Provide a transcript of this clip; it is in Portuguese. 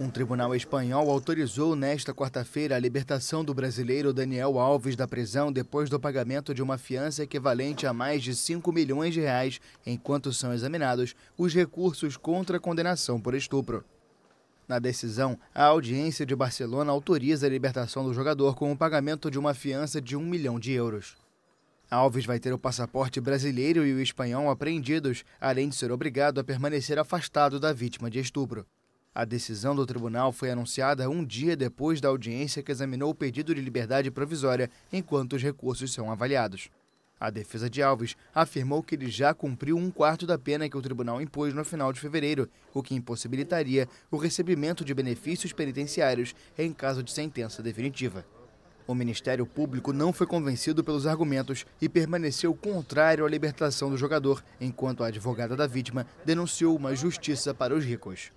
Um tribunal espanhol autorizou nesta quarta-feira a libertação do brasileiro Daniel Alves da prisão depois do pagamento de uma fiança equivalente a mais de 5 milhões de reais, enquanto são examinados os recursos contra a condenação por estupro. Na decisão, a audiência de Barcelona autoriza a libertação do jogador com o pagamento de uma fiança de 1 milhão de euros. Alves vai ter o passaporte brasileiro e o espanhol apreendidos, além de ser obrigado a permanecer afastado da vítima de estupro. A decisão do tribunal foi anunciada um dia depois da audiência que examinou o pedido de liberdade provisória enquanto os recursos são avaliados. A defesa de Alves afirmou que ele já cumpriu um quarto da pena que o tribunal impôs no final de fevereiro, o que impossibilitaria o recebimento de benefícios penitenciários em caso de sentença definitiva. O Ministério Público não foi convencido pelos argumentos e permaneceu contrário à libertação do jogador, enquanto a advogada da vítima denunciou uma justiça para os ricos.